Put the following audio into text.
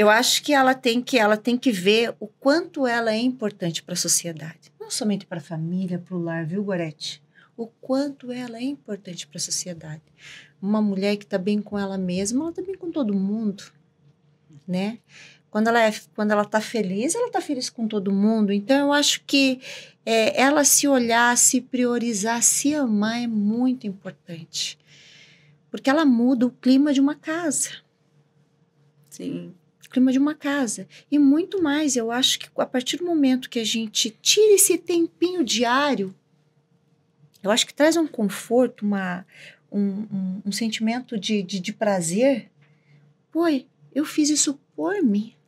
Eu acho que ela tem que ela tem que ver o quanto ela é importante para a sociedade, não somente para a família, para o lar, viu, Gorete? O quanto ela é importante para a sociedade. Uma mulher que está bem com ela mesma, ela está bem com todo mundo, né? Quando ela é, quando ela está feliz, ela está feliz com todo mundo. Então eu acho que é, ela se olhar, se priorizar, se amar é muito importante, porque ela muda o clima de uma casa. Sim clima de uma casa. E muito mais, eu acho que a partir do momento que a gente tira esse tempinho diário, eu acho que traz um conforto, uma, um, um, um sentimento de, de, de prazer. Pô, eu fiz isso por mim.